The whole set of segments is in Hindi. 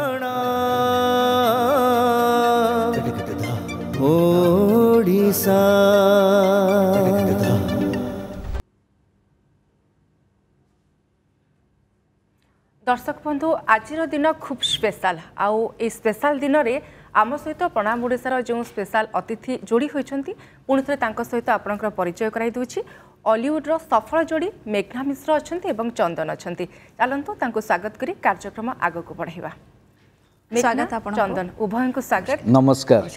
दर्शक बंधु आज दिन खूब स्पेशल आउ स्पेशल दिन रे आम सहित प्रणाम ओडार जो स्पेशल अतिथि जोड़ी होती पुणे सहित आपचय कराई अलीउड्र सफल जोड़ी मेघना मिश्र अच्छा चंदन अच्छा चलतु स्वागत करी कार्यक्रम आगक बढ़ावा स्वागत आपण चंदन उभयଙ୍କୁ ସ୍ୱାଗତ ନମସ୍କାର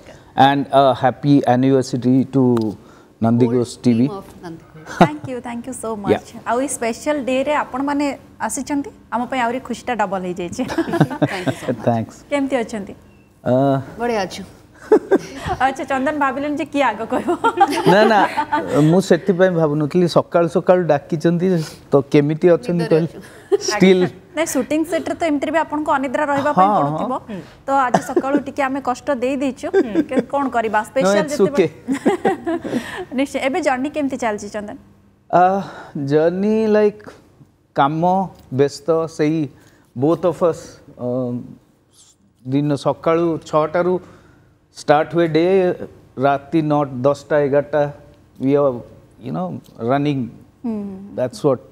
and a happy anniversary to Nandighosh TV thank you thank you so much ଆଉ ଏ ସ୍ପେଶାଲ ଡେ ରେ ଆପଣ ମାନେ ଆସିଛନ୍ତି ଆମ ପାଇଁ ଆହୁରି ଖୁସିଟା ଡବଲ ହେଇଯାଇଛି thanks କେମିତି ଅଛନ୍ତି ବଢ଼ିଆ ଅଛୁ আচ্ছা চন্দন ভাবিলেন যে কি আগ কইব না না মু সেতি পাই ভাবুনতলি সকাল সকাল ডাকিচন্তি তো কেমিতি অছন্তি কইল স্টিল না শুটিং সেটরে তো এমতিরে বি আপনকো অনিদ্রা রহিবা পাই পড়ুতিব তো আজ সকাল টিকে আমি কষ্ট দেই দেইছু কোন করিবা স্পেশাল যেতে নিশ্চয় এবে জার্নি কেমতি চালছি চন্দন জার্নি লাইক কাম ব্যস্ত সেই বোথ অফ আস দিন সকাল ছটারু start a day rati not 10 ta 11 we are you know running hmm. hmm.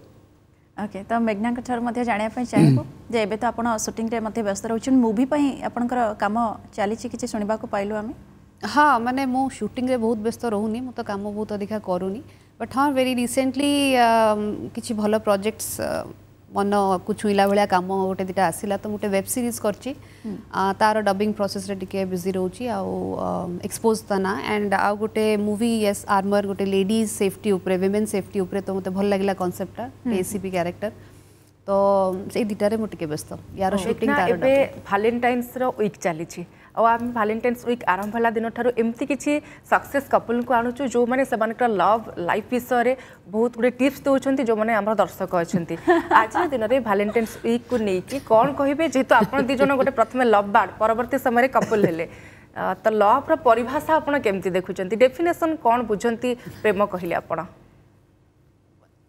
Okay तो मेघना ठार जाना चाहेबू जे एबे तो आपण शूटिंग रे मते व्यस्त रहउछन मूवी पई आपनकर काम चली छी किछ सुनबा को पाइलु हमें हाँ मैंने मो शूटिंग रे बहुत व्यस्त रहूनी मुझे तो काम बहुत अधिका करूनी बट हाँ वेरी रिसेंटली किछि भल प्रोजेक्ट्स ମନକୁ ଛୁଇଁଲା ଭଳିଆ କାମ ଗୋଟେ ଦୁଇଟା ଆସିଲା ତ ମୁଁ ଗୋଟେ ୱେବ୍ ସିରିଜ୍ କରିଛି ତାର ଡବିଂ ପ୍ରୋସେସ୍ରେ ଟିକେ ବିଜି ରହୁଛି ଆଉ ଏକ୍ସପୋଜ୍ ତା ନା ଆଣ୍ଡ ଆଉ ଗୋଟେ ମୁଭି ୟେସ୍ ଆର୍ମର୍ ଗୋଟେ ଲେଡ଼ିଜ୍ ସେଫ୍ଟି ଉପରେ ୱିମେନ୍ ସେଫ୍ଟି ଉପରେ ତ ମୋତେ ଭଲ ଲାଗିଲା କନସେପ୍ଟଟା ଏସିପି କ୍ୟାରେକ୍ଟର ତ ସେଇ ଦୁଇଟାରେ ମୁଁ ଟିକେ ବ୍ୟସ୍ତ ୟାର ସୁଟିଂ ଏବେ ଭାଲେଣ୍ଟାଇନ୍ସର ୱିକ୍ ଚାଲିଛି ଆଉ ଆମେ ଭାଲେଣ୍ଟାଇନ୍ସ ୱିକ୍ ଆରମ୍ଭ ହେଲା ଦିନଠାରୁ ଏମିତି କିଛି ସକ୍ସେସ୍ କପଲ୍ଙ୍କୁ ଆଣୁଛୁ ଯେଉଁମାନେ ସେମାନଙ୍କର ଲଭ୍ ଲାଇଫ୍ ବିଷୟରେ ବହୁତ ଗୁଡ଼ିଏ ଟିପ୍ସ ଦେଉଛନ୍ତି ଯେଉଁମାନେ ଆମର ଦର୍ଶକ ଅଛନ୍ତି ଆଜିର ଦିନରେ ଭାଲେଣ୍ଟାଇନ୍ସ ୱିକ୍କୁ ନେଇକି କ'ଣ କହିବେ ଯେହେତୁ ଆପଣ ଦୁଇ ଜଣ ଗୋଟେ ପ୍ରଥମେ ଲଭ୍ ବାର୍ଡ଼ ପରବର୍ତ୍ତୀ ସମୟରେ କପଲ୍ ହେଲେ ତ ଲଭ୍ର ପରିଭାଷା ଆପଣ କେମିତି ଦେଖୁଛନ୍ତି ଡେଫିନେସନ୍ କ'ଣ ବୁଝନ୍ତି ପ୍ରେମ କହିଲେ ଆପଣ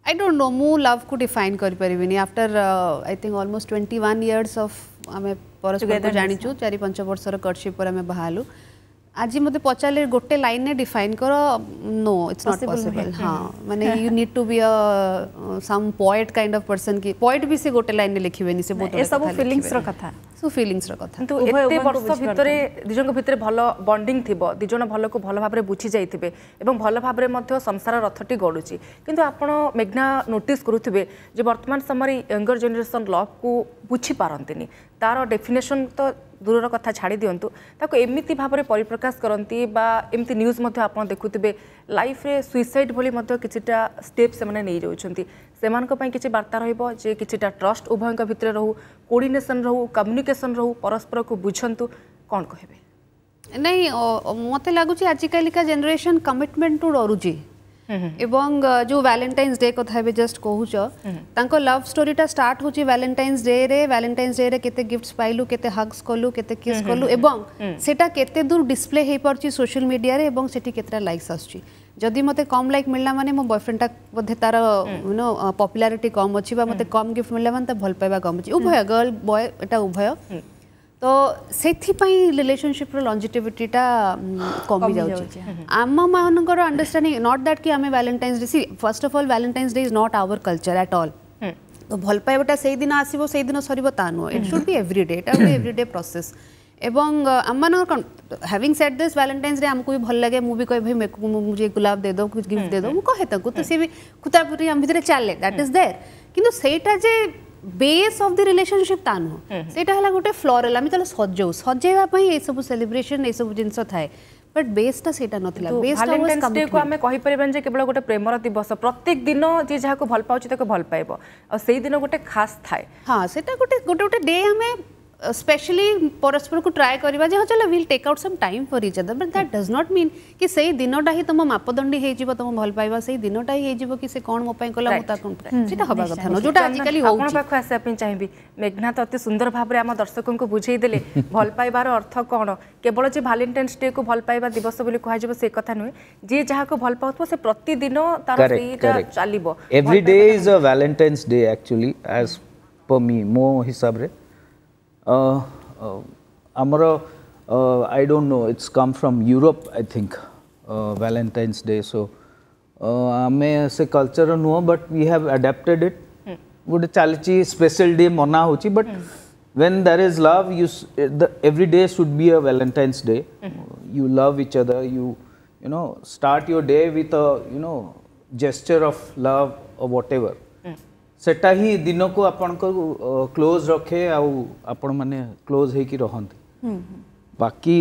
I don't know, ମୁଁ ଲଭ୍କୁ ଡିଫାଇନ୍ କରିପାରିବିନି after I think almost twenty one years of ଆମେ ପରସ୍ପରକୁ ଜାଣିଛୁ ଚାରି ପାଞ୍ଚ ବର୍ଷର କଟସିପ୍ ପରେ ଆମେ ବାହାରିଲୁ আজি মতে পচারলে গোটে লাইনে ডিফাইন কর নো ইটস নট পসিবল হ্যাঁ মানে you need to be a some poet kind of person কি পোয়েট বি সে গোটে লাইনে লিখিবেনি সে বহুত এসব ফিলিংস র কথা সো ফিলিংস র কথা কিন্তু এতে বর্ষ ভিতরে দুজনক ভিতরে ভালো বন্ডিং থিব দুজন ভালকু ভালো ভাবে বুঝি যাইতিবে এবং ভালো ভাবে মধ্য সংসার রথটি গড়ুচি কিন্তু আপন মেঘনা নোটিস করুথিবে যে বর্তমান সময় ইয়ঙ্গর জেনারেশন লভ কু ବୁଝିପାରନ୍ତିନି ତା'ର ଡେଫିନେସନ୍ ତ ଦୂରର କଥା ଛାଡ଼ି ଦିଅନ୍ତୁ ତାକୁ ଏମିତି ଭାବରେ ପରିପ୍ରକାଶ କରନ୍ତି ବା ଏମିତି ନ୍ୟୁଜ୍ ମଧ୍ୟ ଆପଣ ଦେଖୁଥିବେ ଲାଇଫ୍ରେ ସୁଇସାଇଡ୍ ଭଳି ମଧ୍ୟ କିଛିଟା ଷ୍ଟେପ୍ ସେମାନେ ନେଇଯାଉଛନ୍ତି ସେମାନଙ୍କ ପାଇଁ କିଛି ବାର୍ତ୍ତା ରହିବ ଯେ କିଛିଟା ଟ୍ରଷ୍ଟ ଉଭୟଙ୍କ ଭିତରେ ରହୁ କୋଡ଼ିନେସନ୍ ରହୁ କମ୍ୟୁନିକେସନ୍ ରହୁ ପରସ୍ପରକୁ ବୁଝନ୍ତୁ କ'ଣ କହିବେ ନାଇଁ ମୋତେ ଲାଗୁଛି ଆଜିକାଲିକା ଜେନେରେସନ୍ କମିଟମେଣ୍ଟରୁ ଡରୁଛି एवं जो वैलेंटाइन्स डे कथा जस्ट कौच लव स्टोरी टा स्टार्ट होची वैलेंटाइन्स डे रे वैलेंटाइन्स डे रे केते गिफ्ट्स पाइलु केते हग्स कलु केते किस कलु एवं हम्म। सेटा केते दूर डिस्प्ले हे परची सोशल मीडिया रे एवं सेठी केतरा लाइक्स आसची जदि मते कम लाइक मिलला माने मो बॉयफ्रेंड टा बोधे तार यू नो पॉपुलैरिटी कम अछि बा मते हम्म। कम गिफ्ट मिलला त भल पाइबा कम अछि उभय गर्ल हम्म। बॉय एटा उभय তো সেইপাই রিলেশনশিপ্র লঞ্জিটিভিটিটা কমি যাচ্ছে আম মানকর আন্ডারস্ট্যান্ডিং নট দ্যাট কি আমি ভ্যালেন্টাইন্স ডে সি first of all Valentine's Day is not our culture at all তো ভাল পাইবাটা সেইদিন আসিব সেইদিন সরিব তা নুহ ইট শুড বি এভ্রিডে এটা গোটে এভ্রিডে প্রসেস এবং ଆମମାନଙ୍କର କ'ଣ having set this Valentine's Day ଆମକୁ ବି ଭଲ ଲାଗେ ମୁଁ ବି କହିବି ମେକଅପ୍ ମୁଝେ ଗୁଲାବ ଦେ ଦେଉ ଗିଫ୍ଟ ଦେ ଦେଉ ମୁଁ କହେ ତାଙ୍କୁ ତ ସିଏ ବି ଖୁତାପୁରି ଆମ ଭିତରେ ଚାଲେ ଦ୍ୟାଟ୍ ଇଜ୍ ଦେର୍ କିନ୍ତୁ ସେଇଟା ଯେ বেସ୍ ଅଫ୍ ଦି ରିଲେସନସିପ୍ ତା ନୁହଁ ସେଇଟା ହେଲା ଗୋଟେ ଫ୍ଲୋରାଲ ଆମେ ତାହେଲେ ସଜଉ ସଜେଇବା ପାଇଁ ଏସବୁ ସେଲିବ୍ରେସନ୍ ଏସବୁ ଜିନିଷ ଥାଏ ବଟ୍ ବେସ୍ଟା ସେଇଟା ନଥିଲା ଭ୍ୟାଲେଣ୍ଟାଇନ୍ସ ଡେକୁ ଆମେ କହିପାରିବାନି ଯେ କେବଳ ଗୋଟେ ପ୍ରେମର ଦିବସ ପ୍ରତ୍ୟେକ ଦିନ ଯିଏ ଯାହାକୁ ଭଲ ପାଉଛି ତାକୁ ଭଲ ପାଇବ ଆଉ ସେଇ ଦିନ ଗୋଟେ ଖାସ୍ ଥାଏ ହଁ ସେଟା ଗୋଟେ ଗୋଟେ ଗୋଟେ ଡେ ଆମେ ସ୍ପେଶିଆଲି ପରସ୍ପରକୁ ଟ୍ରାଏ କରିବା ଯେ ହଁ ଚାଲ will take out some time for each other but that does not mean କି ସେଇ ଦିନଟା ହିଁ ତମ ମାପଦଣ୍ଡୀ ହେଇଯିବ ତମ ଭଲ ପାଇବା ସେଇ ଦିନଟା ହିଁ ହେଇଯିବ କି ସେ କ'ଣ ମୋ ପାଇଁ କଲା ମୁଁ ତା କ'ଣ ସେଟା ହେବା କଥା ନୁହଁ ଯୋଉଟା ଆଜିକାଲି ଆପଣ ପାଖକୁ ଆସିବା ପାଇଁ ଚାହିଁବି ମେଘନାଥ ଅତି ସୁନ୍ଦର ଭାବରେ ଆମ ଦର୍ଶକଙ୍କୁ ବୁଝେଇ ଦେଲେ ଭଲ ପାଇବାର ଅର୍ଥ କ'ଣ କେବଳ ଯେ ଭାଲେଣ୍ଟାଇନ୍ସ ଡେକୁ ଭଲ ପାଇବା ଦିବସ ବୋଲି କୁହାଯିବ ସେ କଥା ନୁହେଁ ଯିଏ ଯାହାକୁ ଭଲ ପାଉଥିବ ସେ ପ୍ରତିଦିନ ତାର ସେଇଟା ଚାଲିବ every day is a Valentine's Day actually as per me ମୋ ହିସାବରେ Uh, uh, Amara, uh, I don't know, it's come from Europe, I think, Valentine's Day. So, say culture culture no, but we have adapted it. गोटे चलची स्पेशल डे मना होची But hmm. when there is love you eh, the, every day should be a valentine's day mm you love each other you you know start your day with a you know gesture of love or whatever ସେଟା ହିଁ ଦିନକୁ ଆପଣଙ୍କୁ କ୍ଲୋଜ୍ ରଖେ ଆଉ ଆପଣମାନେ କ୍ଲୋଜ୍ ହେଇକି ରହନ୍ତି ବାକି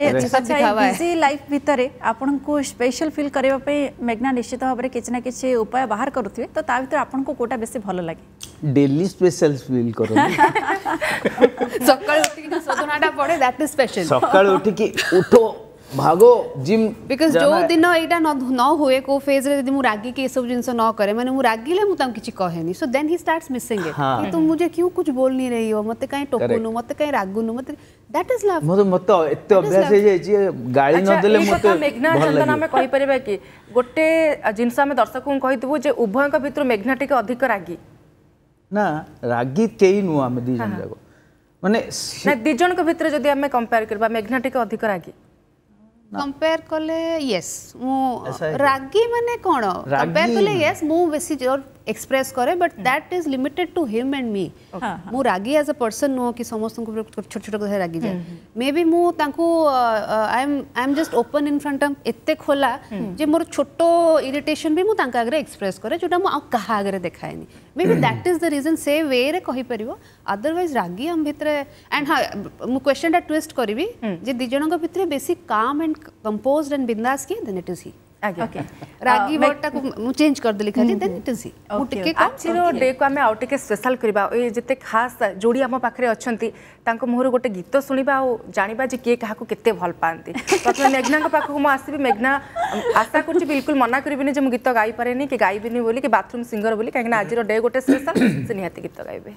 ବିଜି ଲାଇଫ୍ ଭିତରେ ଆପଣଙ୍କୁ ସ୍ପେଶାଲ ଫିଲ୍ କରିବା ପାଇଁ ମେଘନା ନିଶ୍ଚିତ ଭାବରେ କିଛି ନା କିଛି ଉପାୟ ବାହାର କରୁଥିବେ ତ ତା ଭିତରେ ଆପଣଙ୍କୁ କୋଉଟା ବେଶୀ ଭଲ ଲାଗେ ଡେଲି ସ୍ପେଶାଲ ଫିଲ୍ କରନ୍ତି ସକାଳୁ ଉଠିକି ସୋଧନାଟା ପଡ଼େ ଦ୍ୟାଟ୍ ଇଜ୍ ସ୍ପେଶାଲ ସକାଳୁ ଉଠିକି ଉଠ भागो जिम बिकॉज जो दिन एटा न न होए को फेज रे जदी मु रागी के सब जिंस न करे माने मु रागीले मु तम किछि कहेनी so then he starts missing it कि तुम मुझे क्यों कुछ बोल नहीं रही हो मते काई टोकुनु मते काई रागुनु मते दैट इज लव मते मते एत्ते अभ्यास हे जाई छी गाली न अच्छा, देले मते मेघना चंदन कहि परबे कि गोटे जिंस हमें दर्शक को कहि दबो जे उभय के भीतर मेघना अधिक रागी ना रागी केई नु हमें दि जन माने ना दि भीतर जदी हमें कंपेयर करबा मेघना अधिक रागी କମ୍ପେୟାର କଲେ ୟେସ୍ ମୁଁ ରାଗି ମାନେ କ'ଣ କମ୍ପେୟାର କଲେ ୟେସ୍ ମୁଁ ବେଶୀ ଜୋର एक्सप्रेस करे but that is limited to him and me मु रागी एज अ पर्सन नो कि समस्त छोट छोट कथा रागी जाए मे बी मु तांकू I am I am just open in front of एते खोला जे मोर छोट इरिटेशन भी मु तांका आगे एक्सप्रेस करे जोटा मु आ कहा आगे देखाएनी maybe that is the reason से वे रे कहि परिबो अदरवाइज रागी हम भितरे एंड हां मु क्वेश्चन टा ट्विस्ट करबी जे दिजनक भितरे बेसी काम एंड कंपोज्ड एंड बिंदास के देन इट इज ही रागी जोडी हम गोटे गीत सुनिबा ओ जानिबा जे भल पांती प्रथम मेघना को आशा कुछ बिल्कुल मना करबिनी गाई परेनी के गाईबिनी बोली बाथरूम सिंगर बोली काकिना आजिरो गोटे स्पेशल गीत गाईबे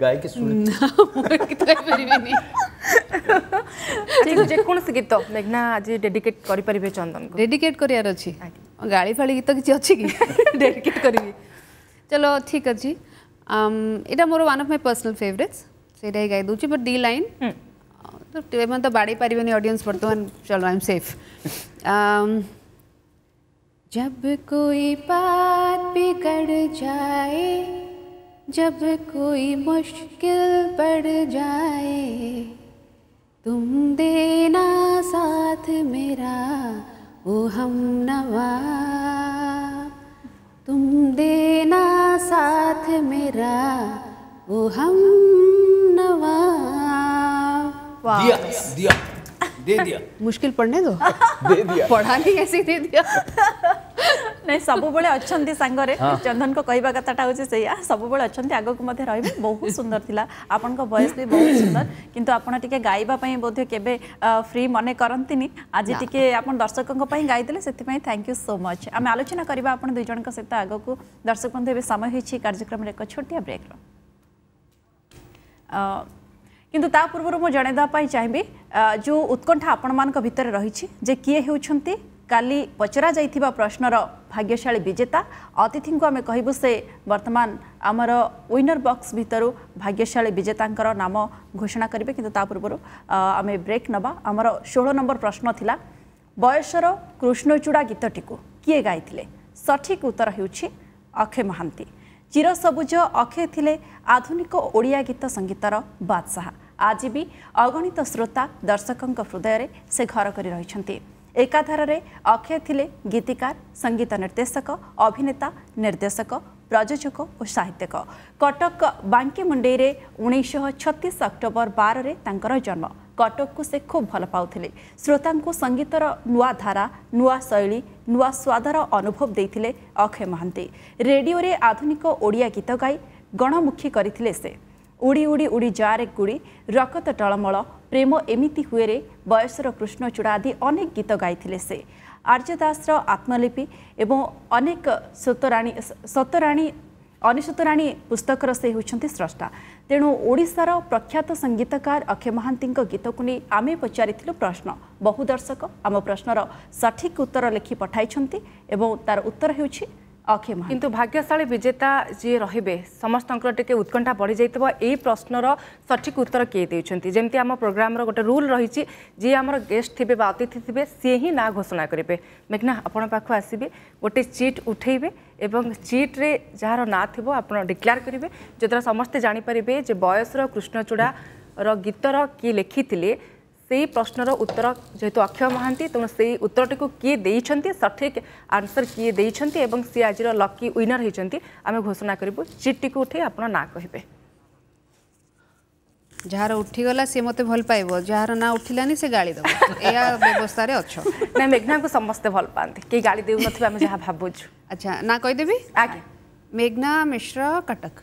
गाय के सुन ना कितरे परबे नी ठीक जे कोन से गीत लाइक ना आज डेडिकेट करि परबे चंदन को डेडिकेट करियार अछि गाली फाली गीत किछि अछि कि डेडिकेट करबी चलो ठीक अछि अम एटा मोर one of my personal favourites सेटा गाय दू पर डी लाइन तो टेबे मन त बाडी परबे नी ऑडियंस वर्तमान चल आई एम सेफ अम जब कोई बात बिगड़ जाए जब कोई मुश्किल पड़ जाए तुम देना साथ मेरा वो हम नवा तुम देना साथ मेरा वो हम नवा दिया दिया दे दिया मुश्किल पढ़ने दो दे दिया पढ़ा नहीं ऐसे दे दिया ନାଇଁ ସବୁବେଳେ ଅଛନ୍ତି ସାଙ୍ଗରେ ଚନ୍ଦନଙ୍କ କହିବା କଥାଟା ହେଉଛି ସେଇଆ ସବୁବେଳେ ଅଛନ୍ତି ଆଗକୁ ମଧ୍ୟ ରହିବେ ବହୁତ ସୁନ୍ଦର ଥିଲା ଆପଣଙ୍କ ଭଏସ୍ ବି ବହୁତ ସୁନ୍ଦର କିନ୍ତୁ ଆପଣ ଟିକେ ଗାଇବା ପାଇଁ ବୋଧେ କେବେ ଫ୍ରି ମନେ କରନ୍ତିନି ଆଜି ଟିକେ ଆପଣ ଦର୍ଶକଙ୍କ ପାଇଁ ଗାଇଦେଲେ ସେଥିପାଇଁ ଥ୍ୟାଙ୍କ ୟୁ ସୋ ମଚ୍ ଆମେ ଆଲୋଚନା କରିବା ଆପଣ ଦୁଇ ଜଣଙ୍କ ସହିତ ଆଗକୁ ଦର୍ଶକ ବନ୍ଧୁ ଏବେ ସମୟ ହେଇଛି କାର୍ଯ୍ୟକ୍ରମରେ ଏକ ଛୋଟିଆ ବ୍ରେକ୍ର কিন্তু তা পূর্ব মু ପାଇଁ ଚାହିଁବି ଯେଉଁ ଉତ୍କଣ୍ଠା ଆପଣମାନଙ୍କ ଭିତରେ ରହିଛି ଯେ କିଏ ହେଉଛନ୍ତି କାଲି ପଚରା ଯାଇଥିବା ପ୍ରଶ୍ନର ଭାଗ୍ୟଶାଳୀ ବିଜେତା ଅତିଥିଙ୍କୁ ଆମେ କହିବୁ ସେ ବର୍ତ୍ତମାନ ଆମର ୱିନର ବକ୍ସ ଭିତରୁ ଭାଗ୍ୟଶାଳୀ ବିଜେତାଙ୍କର ନାମ ଘୋଷଣା କରିବେ କିନ୍ତୁ ତା ପୂର୍ବରୁ ଆମେ ବ୍ରେକ୍ ନେବା ଆମର ଷୋହଳ ନମ୍ବର ପ୍ରଶ୍ନ ଥିଲା ବୟସର କୃଷ୍ଣଚୂଡ଼ା ଗୀତଟିକୁ କିଏ ଗାଇଥିଲେ ସଠିକ୍ ଉତ୍ତର ହେଉଛି ଅକ୍ଷୟ ମହାନ୍ତି ଚିର ସବୁଜ ଅକ୍ଷୟ ଥିଲେ ଆଧୁନିକ ଓଡ଼ିଆ ଗୀତ ସଙ୍ଗୀତର ବାଦଶାହା ଆଜି ବି ଅଗଣିତ ଶ୍ରୋତା ଦର୍ଶକଙ୍କ ହୃଦୟରେ ସେ ଘର କରି ରହିଛନ୍ତି ଏକାଧାରରେ ଅକ୍ଷୟ ଥିଲେ ଗୀତିକାର ସଙ୍ଗୀତ ନିର୍ଦ୍ଦେଶକ ଅଭିନେତା ନିର୍ଦ୍ଦେଶକ ପ୍ରଯୋଜକ ଓ ସାହିତ୍ୟିକ କଟକ ବାଙ୍କିମୁଣ୍ଡେଇରେ ଉଣେଇଶହ ଛତିଶ ଅକ୍ଟୋବର ବାରରେ ତାଙ୍କର ଜନ୍ମ କଟକକୁ ସେ ଖୁବ୍ ଭଲ ପାଉଥିଲେ ଶ୍ରୋତାଙ୍କୁ ସଙ୍ଗୀତର ନୂଆ ଧାରା ନୂଆ ଶୈଳୀ ନୂଆ ସ୍ୱାଦର ଅନୁଭବ ଦେଇଥିଲେ ଅକ୍ଷୟ ମହାନ୍ତି ରେଡିଓରେ ଆଧୁନିକ ଓଡ଼ିଆ ଗୀତ ଗାଇ ଗଣମୁଖୀ କରିଥିଲେ ସେ ଉଡ଼ି ଉଡ଼ି ଉଡ଼ି ଯାରେ ଗୁଡ଼ି ରକତ ଟଳମଳ ପ୍ରେମ ଏମିତି ହୁଏରେ ବୟସର କୃଷ୍ଣଚୂଡ଼ା ଆଦି ଅନେକ ଗୀତ ଗାଇଥିଲେ ସେ ଆର୍ଯ୍ୟଦାସର ଆତ୍ମଲିପି ଏବଂ ଅନେକ ସତରାଣୀ ସତରାଣୀ ଅନିଶତରାଣୀ ପୁସ୍ତକର ସେ ହେଉଛନ୍ତି ସ୍ରଷ୍ଟା ତେଣୁ ଓଡ଼ିଶାର ପ୍ରଖ୍ୟାତ ସଙ୍ଗୀତକାର ଅକ୍ଷୟ ମହାନ୍ତିଙ୍କ ଗୀତକୁ ନେଇ ଆମେ ପଚାରିଥିଲୁ ପ୍ରଶ୍ନ ବହୁ ଦର୍ଶକ ଆମ ପ୍ରଶ୍ନର ସଠିକ୍ ଉତ୍ତର ଲେଖି ପଠାଇଛନ୍ତି ଏବଂ ତାର ଉତ୍ତର ହେଉଛି অক্ষয় মহান্ত কিন্তু ভাগ্যশালী বিজেতা যিয়ে রহবে সমস্তঙ্কর টিকে উৎকণ্ঠা বড়ি যাই এই প্রশ্নর সঠিক উত্তর কে দিয়েছেন যেমতি আমার প্রোগ্রামর গোটে রুল রয়েছে যে আমার গেস্ট থাকবে বা অতিথি থাকবে সি হি না ঘোষণা করবে মেঘনা আপনার পাখ আসবে গোটে চিট উঠাইবে এবং চিট্রে যার না থাকবে আপনার ডিক্লেয়ার করবে যদ্বারা সমস্তে জাঁপারে যে বয়সর কৃষ্ণচূড়ার গীতর কি লেখিলে से प्रश्नर उत्तर जेहेतु अक्षय महांती तेणु से उत्तर टी किए दे सठिक आंसर किए दे सी आज लकी विनर होती आम घोषणा करूँ चिट्टी को उठे आप कहे जार उठीगला सी मत भल पाइब जार ना उठिलानी से गाड़ी दबो एया व्यवस्था रे ना मेघना को समस्त भल पाते कि गाड़ी देउ नथि हम जहा अच्छा ना कहीदेवी देबी मेघना मिश्र कटक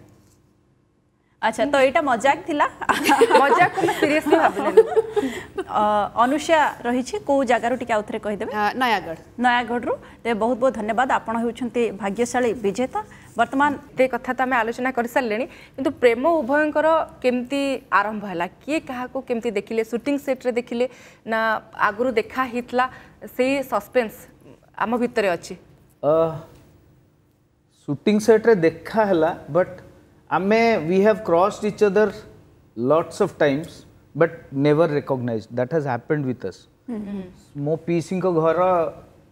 আচ্ছা তো এটা মজাক লা মজাক তুমি সিরিয়াসলি ভাবিলেনি অনুষা রয়েছে কেউ জায়গার টিকি আউথরে কহিদেবে নয়াগড় নয়াগড়ু তেবে বহুত বহুত ধন্যবাদ আপন হচ্ছেন ভাগ্যশালী বিজেতা বর্তমান তে কথা তো আমি আলোচনা করে সারে কিন্তু প্রেম উভয়ঙ্কর কেমতি আরম্ভ হল কি কাহকু কেমতি দেখিলে শুটিং সেট্রে দেখিলে না আগরু দেখা হইতলা সেই সসপেন্স আম ভিতরে অছি শুটিং সেট্রে দেখা হেলা বট आम आमे we have crossed each other lots of times but never recognise that has happened with us मो पीसी घर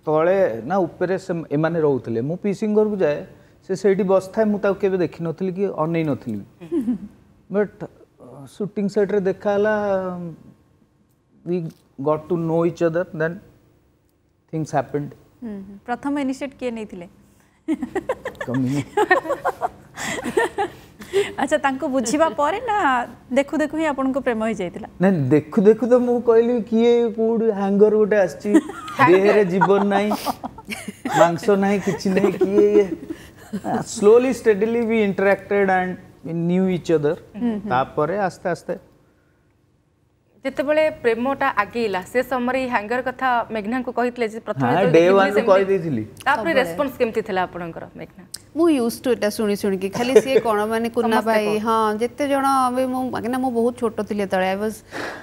तले ना उपरे से इमाने रहउथले मो पीसी घर को जाए से सेठी बसथाय मु ताके के देखि नथली कि अनै बट शूटिंग सेट रे देखाला we got to know each other then things happened प्रथम इनिशिएट के नै थिले আচ্ছা তাঙ্কু বুঝিবা পরে না দেখু দেখু হি আপনক প্রেম হই যাইতিলা না দেখু দেখু তো মু কইলি কি কোড হ্যাঙ্গর গোটে আসছি দেহরে জীবন নাই মাংস নাই কিছু নাই কি slowly steadily we interacted and knew each other তারপরে আস্তে আস্তে যেতবে প্রেমটা আগেইলা সে সময় হ্যাঙ্গর কথা মেঘনা কহিলে যে প্রথমে ডে ওয়ান কই দেইছিলি তারপরে রেসপন্স কেমতি থিলা আপনকৰ মেঘনা ମୁଁ ୟୁଜ୍ ଟୁ ଏଇଟା ଶୁଣି ଶୁଣିକି ଖାଲି ସିଏ କ'ଣ ମାନେ କୁନା ଭାଇ ହଁ ଯେତେ ଜଣ ବି ମୁଁ କାହିଁକିନା ମୁଁ ବହୁତ ଛୋଟ ଥିଲି ଯେତେବେଳେ I was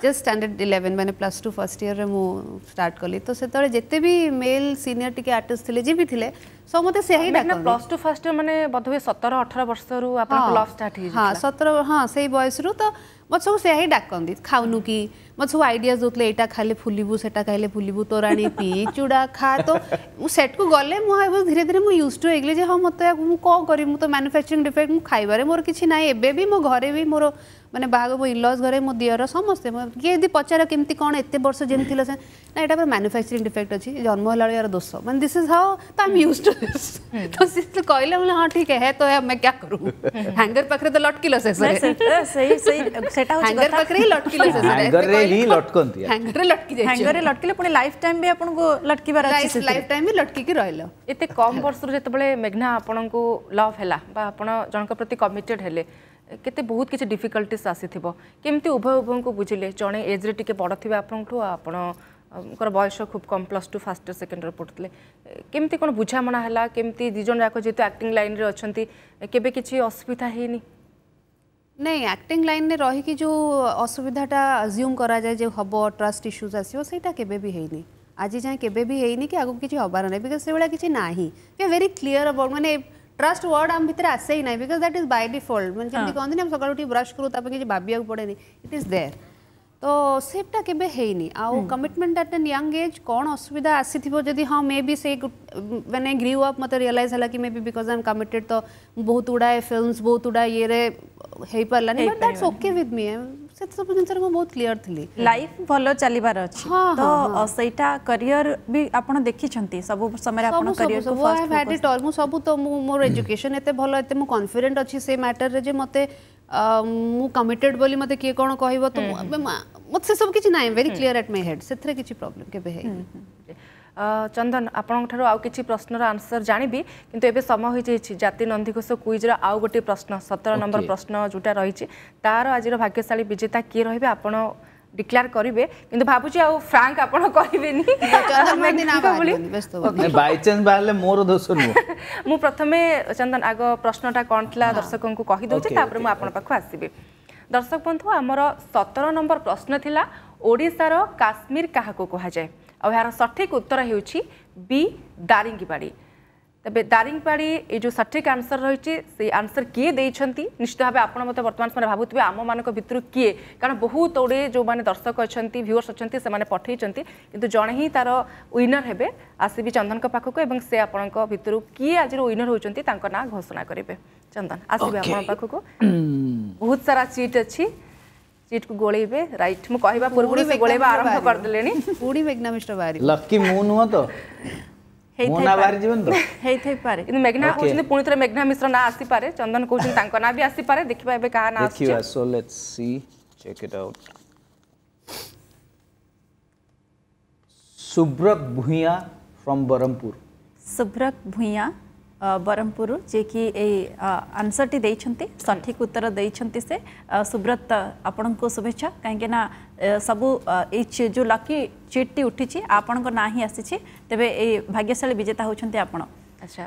just standard eleven ମାନେ ପ୍ଲସ୍ ଟୁ ଫାର୍ଷ୍ଟ ଇୟର୍ରେ ମୁଁ ଷ୍ଟାର୍ଟ କଲି ତ ସେତେବେଳେ ଯେତେ ବି ମେଲ୍ ସିନିୟର୍ ଟିକେ ଆର୍ଟିଷ୍ଟ ଥିଲେ ଯିଏ ବି ଥିଲେ ସମସ୍ତେ ସେ ହିଁ ପ୍ଲସ୍ ଟୁ ଫାର୍ଷ୍ଟ ଇୟର୍ ମାନେ ବୋଧହୁଏ ସତର ଅଠର ବର୍ଷରୁ ଆପଣ ଲଭ୍ ଷ୍ଟାର୍ଟ ହଁ ସତର ହଁ ସେଇ ବୟସରୁ ତ ମୋତେ ସବୁ ସେ ହିଁ ଡାକନ୍ତି ଖାଉନୁ କି ମୋ ସବୁ ଆଇଡିଆ ଦେଉଥିଲେ ଏଇଟା ଖାଇଲେ ଫୁଲିବୁ ସେଇଟା ଖାଇଲେ ଫୁଲିବୁ ତୋରାଣି ପି ଚୁଡ଼ା ଖା ତ ମୁଁ ସେଟ୍କୁ ଗଲେ ମୁଁ ଏବେ ଧୀରେ ଧୀରେ ମୁଁ ୟୁଜ୍ ଟୁ ହେଇଗଲି ଯେ ହଁ ମୋତେ ମୁଁ କ'ଣ କରିବି ମୁଁ ତ ମ୍ୟାନୁଫ୍ୟାକ୍ଚରିଂ ଡିଫେକ୍ଟ ମୁଁ ଖାଇବାରେ ମୋର କିଛି ନାହିଁ ଏବେ ବି ମୋ ଘରେ ବି ମୋର ମାନେ ବାହାଘର ମୋ ଇଲସ୍ ଘରେ ମୋ ଦିଅର ସମସ୍ତେ କିଏ ଯଦି ପଚାର କେମିତି କ'ଣ ଏତେ ବର୍ଷ ଯେମିତି ଥିଲା ନା ଏଇଟା ପୁରା ମାନୁଫ୍ୟାକ୍ଚରିଂ ଡିଫେକ୍ଟ ଅଛି ଜନ୍ମ ହେଲାବେଳେ ଏହାର ଦୋଷ ମାନେ ଦିସ୍ ଇଜ୍ ହାଉ ତ ଆମ୍ ୟୁଜ୍ ଟୁ ଦିସ୍ ତ ସେ କହିଲେ ବୋଲେ ହଁ ଠିକ୍ ହେ ତ ଆମେ କ୍ୟା କରୁ ହ୍ୟାଙ୍ଗର ପାଖରେ ତ ଲଟକିଲ ଶେଷରେ ହ୍ୟାଙ୍ଗର ପାଖରେ ହିଁ ଲଟକିଲ ଶେଷରେ ହ୍ୟାଙ୍ଗରରେ ଲଟକି ଯାଇଛି ହ୍ୟାଙ୍ଗରରେ ଲଟକିଲେ ପୁଣି ଲାଇଫ୍ ଟାଇମ୍ ବି ଆପଣଙ୍କୁ ଲଟକିବାର ଅଛି ଲାଇଫ୍ ଟାଇମ୍ ବି ଲଟକିକି ରହିଲ ଏତେ କମ୍ ବର୍ଷରୁ ଯେତେବେଳେ ମେଘ୍ନା ଆପଣଙ୍କୁ ଲଭ୍ ହେଲା ବା ଆପଣ ଜଣଙ୍କ ପ୍ରତି କମିଟେଡ୍ ହେଲେ କେତେ ବହୁତ କିଛି ଡିଫିକଲ୍ଟିସ୍ ଆସିଥିବ କେମିତି ଉଭୟ ଉଭୟଙ୍କୁ ବୁଝିଲେ ଜଣେ ଏଜ୍ରେ ଟିକେ ବଡ଼ ଥିବେ ଆପଣଙ୍କଠୁ ଆପଣଙ୍କର ବୟସ ଖୁବ୍ କମ୍ plus two first year second year ପଢ଼ୁଥିଲେ କେମିତି କ'ଣ ବୁଝାମଣା ହେଲା କେମିତି ଦୁଇ ଜଣ ଯାକ ଯେହେତୁ ଆକ୍ଟିଂ ଲାଇନ୍ରେ ଅଛନ୍ତି କେବେ କିଛି ଅସୁବିଧା ହେଇନି ନାଇଁ ଆକ୍ଟିଂ ଲାଇନ୍ରେ ରହିକି ଯେଉଁ ଅସୁବିଧାଟା ଆଜ୍ୟୁମ୍ କରାଯାଏ ଯେ ହେବ ଟ୍ରଷ୍ଟ ଇସ୍ୟୁଜ୍ ଆସିବ ସେଇଟା କେବେ ବି ହେଇନି ଆଜି ଯାଏଁ କେବେ ବି ହେଇନି କି ଆଗକୁ କିଛି ହେବାର ନାହିଁ ବିକଜ ସେଭଳିଆ କିଛି ନାହିଁ ଭେରି କ୍ଲିଅର୍ ଆବାଉଟ୍ ମାନେ ट्रस्ट वर्ड आम भितर आसे ही ना because that is by default मैं जमी कहते हैं सका उठी ब्रश करूँ ताप किसी भाविया पड़े नहीं इट इज देयर तो सेटा केबे हेनी आउ commitment at an young age कौन असुविधा आसी आसीथिबो जदि हां मे बी से माने ग्रीव अप मते रियलाइज हला कि maybe because I am committed तो बहुत उड़ा फिल्म्स बहुत उड़ा ये रे हे परलानी but that's okay with me ସେସବୁ ଜିନିଷରେ ମୁଁ ବହୁତ କ୍ଲିଅର ଥିଲି ଲାଇଫ୍ ଭଲ ଚାଲିବାର ଅଛି ତ ସେଇଟା କ୍ୟାରିୟର ବି ଆପଣ ଦେଖିଛନ୍ତି ସବୁ ସମୟରେ ଆପଣ କ୍ୟାରିୟରକୁ ଫାଷ୍ଟ ହ୍ୟାଡ୍ ଇଟ୍ ଅଲ୍ ମୁଁ ସବୁ ତ ମୁଁ ମୋର ଏଜୁକେସନ୍ ଏତେ ଭଲ ଏତେ ମୁଁ କନଫିଡେଣ୍ଟ ଅଛି ସେ ମ୍ୟାଟରରେ ଯେ ମୋତେ ମୁଁ କମିଟେଡ୍ ବୋଲି ମୋତେ କିଏ କ'ଣ କହିବ ତ ମୋତେ ସେସବୁ କିଛି ନାହିଁ very clear at my head ସେଥିରେ କିଛି ପ୍ରୋବ୍ଲେମ୍ କେବେ ହେଇନି ଚନ୍ଦନ ଆପଣଙ୍କଠାରୁ ଆଉ କିଛି ପ୍ରଶ୍ନର ଆନ୍ସର୍ ଜାଣିବି କିନ୍ତୁ ଏବେ ସମୟ ହୋଇଯାଇଛି ଜାତି ନନ୍ଦିଘୋଷ କୁଇଜ୍ର ଆଉ ଗୋଟିଏ ପ୍ରଶ୍ନ ସତର ନମ୍ବର ପ୍ରଶ୍ନ ଯେଉଁଟା ରହିଛି ତାର ଆଜିର ଭାଗ୍ୟଶାଳୀ ବିଜେତା କିଏ ରହିବେ ଆପଣ ଡିକ୍ଲାର କରିବେ କିନ୍ତୁ ଭାବୁଛି ଆଉ ଫ୍ରାଙ୍କ ଆପଣ କହିବେନି ବାଇଚାନ୍ସ ବାହାରିଲେ ମୋର ଦୋଷ ନୁହଁ ମୁଁ ପ୍ରଥମେ ଚନ୍ଦନ ଆଗ ପ୍ରଶ୍ନଟା କ'ଣ ଥିଲା ଦର୍ଶକଙ୍କୁ କହିଦେଉଛି ତାପରେ ମୁଁ ଆପଣଙ୍କ ପାଖକୁ ଆସିବି ଦର୍ଶକ ବନ୍ଧୁ ଆମର ସତର ନମ୍ବର ପ୍ରଶ୍ନ ଥିଲା ଓଡ଼ିଶାର କାଶ୍ମୀର କାହାକୁ କୁହାଯାଏ ଆଉ ଏହାର ସଠିକ୍ ଉତ୍ତର ହେଉଛି ବି ଦାରିଙ୍ଗିବାଡ଼ି ତେବେ ଦାରିଙ୍ଗବାଡ଼ି ଏ ଯେଉଁ ସଠିକ୍ ଆନ୍ସର୍ ରହିଛି ସେଇ ଆନ୍ସର୍ କିଏ ଦେଇଛନ୍ତି ନିଶ୍ଚିତ ଭାବେ ଆପଣ ମୋତେ ବର୍ତ୍ତମାନ ସେମାନେ ଭାବୁଥିବେ ଆମମାନଙ୍କ ଭିତରୁ କିଏ କାରଣ ବହୁତ ଗୁଡ଼ିଏ ଯେଉଁମାନେ ଦର୍ଶକ ଅଛନ୍ତି ଭ୍ୟୁଅର୍ସ ଅଛନ୍ତି ସେମାନେ ପଠେଇଛନ୍ତି କିନ୍ତୁ ଜଣେ ହିଁ ତାର ୱିନର୍ ହେବେ ଆସିବି ଚନ୍ଦନଙ୍କ ପାଖକୁ ଏବଂ ସେ ଆପଣଙ୍କ ଭିତରୁ କିଏ ଆଜିର ୱିନର୍ ହେଉଛନ୍ତି ତାଙ୍କ ନାଁ ଘୋଷଣା କରିବେ ଚନ୍ଦନ ଆସିବେ ଆପଣଙ୍କ ପାଖକୁ ବହୁତ ସାରା ଚିଟ୍ ଅଛି सीट को गोले पे राइट मु कहबा पूर्व से गोलैबा आरंभ कर देलेनी पूरी मेघना मिस्टर बारी लक्की मु नुह तो मोना बारी जीवन तो हेई थई पारे इन मेघना कहछन पुणी थरे मेघना मिश्र ना आसी पारे चंदन कोछन तांको ना भी आसी पारे देखिबा एबे का ना आसी देखिबा so let's see check it out Subrata Bhuyan from Barampur Subrat भुइया ବ୍ରହ୍ମପୁରରୁ ଯିଏକି ଏଇ ଆନ୍ସରଟି ଦେଇଛନ୍ତି ସଠିକ୍ ଉତ୍ତର ଦେଇଛନ୍ତି ସେ ସୁବ୍ରତ ଆପଣଙ୍କୁ ଶୁଭେଚ୍ଛା କାହିଁକିନା ସବୁ ଏଇ ଯେଉଁ ଲକି ଚିଟ୍ଟି ଉଠିଛି ଆପଣଙ୍କ ନାଁ ହିଁ ଆସିଛି ତେବେ ଏଇ ଭାଗ୍ୟଶାଳୀ ବିଜେତା ହେଉଛନ୍ତି ଆପଣ ଆଚ୍ଛା